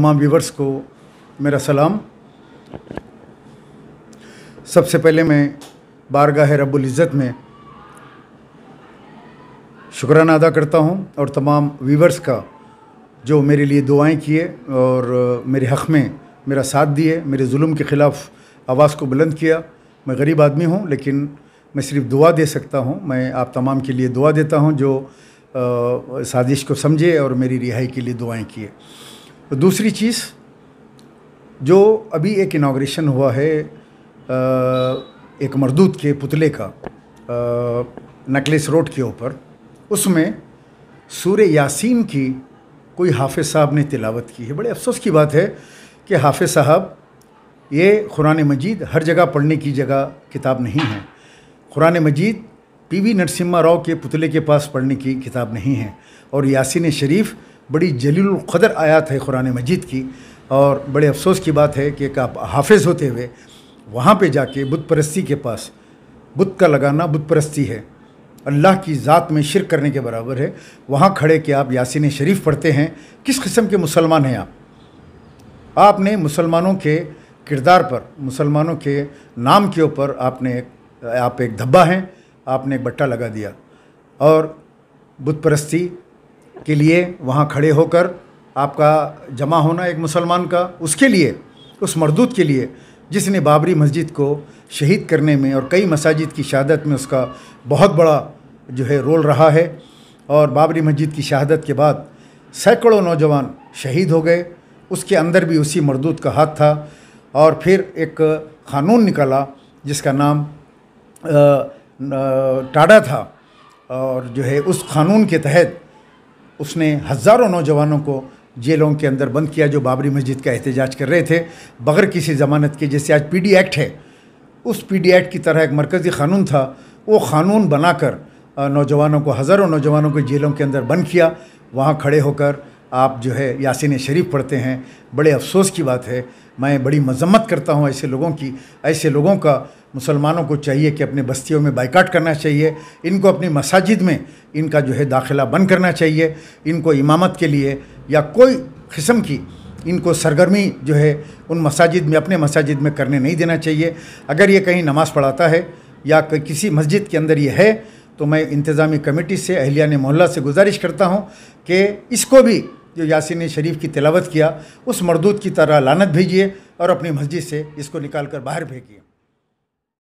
तमाम व्यूवर्स को मेरा सलाम सबसे पहले मैं बारगाह रब्बुल इज़्ज़त में शुक्राना अदा करता हूं और तमाम व्यूवर्स का जो मेरे लिए दुआएं किए और मेरे हक़ में मेरा साथ दिए मेरे जुल्म के ख़िलाफ़ आवाज़ को बुलंद किया मैं गरीब आदमी हूं लेकिन मैं सिर्फ दुआ दे सकता हूं मैं आप तमाम के लिए दुआ देता हूं जो साजिश को समझे और मेरी रिहाई के लिए दुआएं किए दूसरी चीज़ जो अभी एक इनाग्रेशन हुआ है एक मरदूत के पुतले का नकलेस रोड के ऊपर उसमें सूर्य यासीन की कोई हाफ़ साहब ने तिलावत की है बड़े अफसोस की बात है कि हाफ़ साहब ये कुरान मजीद हर जगह पढ़ने की जगह किताब नहीं है कुरान मजीद पी वी नरसिम्हा राव के पुतले के पास पढ़ने की किताब नहीं है और यासिन शरीफ बड़ी जलीलक़दर आयात है कुरान मजीद की और बड़े अफसोस की बात है कि एक आप हाफिज़ होते हुए वहाँ पे जाके बुत परस्ती के पास बुत का लगाना बुत परस्ती है अल्लाह की ज़ात में शिरक करने के बराबर है वहाँ खड़े के आप यासिन शरीफ पढ़ते हैं किस किस्म के मुसलमान हैं आप आपने मुसलमानों के किरदार पर मुसलमानों के नाम के ऊपर आपने आप एक धब्बा हैं आपने एक बट्टा लगा दिया और बुत परस्ती के लिए वहाँ खड़े होकर आपका जमा होना एक मुसलमान का उसके लिए उस मरदूत के लिए जिसने बाबरी मस्जिद को शहीद करने में और कई मसाजिद की शहादत में उसका बहुत बड़ा जो है रोल रहा है और बाबरी मस्जिद की शहादत के बाद सैकड़ों नौजवान शहीद हो गए उसके अंदर भी उसी मरदूत का हाथ था और फिर एक क़ानून निकाला जिसका नाम टाडा था और जो है उस क़ानून के तहत उसने हज़ारों नौजवानों को जेलों के अंदर बंद किया जो बाबरी मस्जिद का एहतजाज कर रहे थे बगैर किसी ज़मानत के जैसे आज पी एक्ट है उस पी एक्ट की तरह एक मरकज़ी कानून था वो कानून बनाकर नौजवानों को हज़ारों नौजवानों को जेलों के अंदर बंद किया वहाँ खड़े होकर आप जो है यासिन शरीफ पढ़ते हैं बड़े अफसोस की बात है मैं बड़ी मजम्मत करता हूँ ऐसे लोगों की ऐसे लोगों का मुसलमानों को चाहिए कि अपने बस्तियों में बाइकाट करना चाहिए इनको अपनी मसाजिद में इनका जो है दाखिला बंद करना चाहिए इनको इमामत के लिए या कोई किस्म की इनको सरगर्मी जो है उन मसाजिद में अपने मसाजिद में करने नहीं देना चाहिए अगर ये कहीं नमाज़ पढ़ाता है या किसी मस्जिद के अंदर ये है तो मैं इंतज़ामी कमेटी से अहलिया ने मोहल्ला से गुजारिश करता हूँ कि इसको भी जो यासिन शरीफ की तिलावत किया उस मरदूद की तरह लानत भेजिए और अपनी मस्जिद से इसको निकाल कर बाहर भेजिए